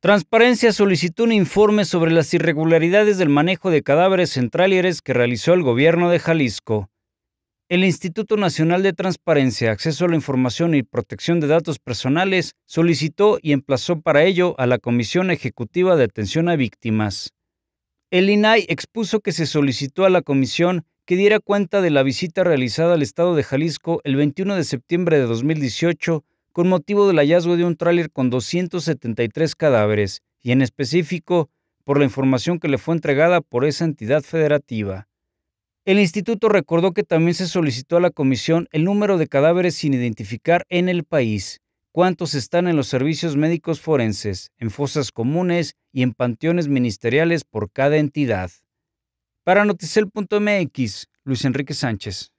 Transparencia solicitó un informe sobre las irregularidades del manejo de cadáveres en que realizó el gobierno de Jalisco. El Instituto Nacional de Transparencia, Acceso a la Información y Protección de Datos Personales solicitó y emplazó para ello a la Comisión Ejecutiva de Atención a Víctimas. El INAI expuso que se solicitó a la comisión que diera cuenta de la visita realizada al estado de Jalisco el 21 de septiembre de 2018 con motivo del hallazgo de un tráiler con 273 cadáveres, y en específico por la información que le fue entregada por esa entidad federativa. El instituto recordó que también se solicitó a la comisión el número de cadáveres sin identificar en el país, cuántos están en los servicios médicos forenses, en fosas comunes y en panteones ministeriales por cada entidad. Para Noticel.mx, Luis Enrique Sánchez.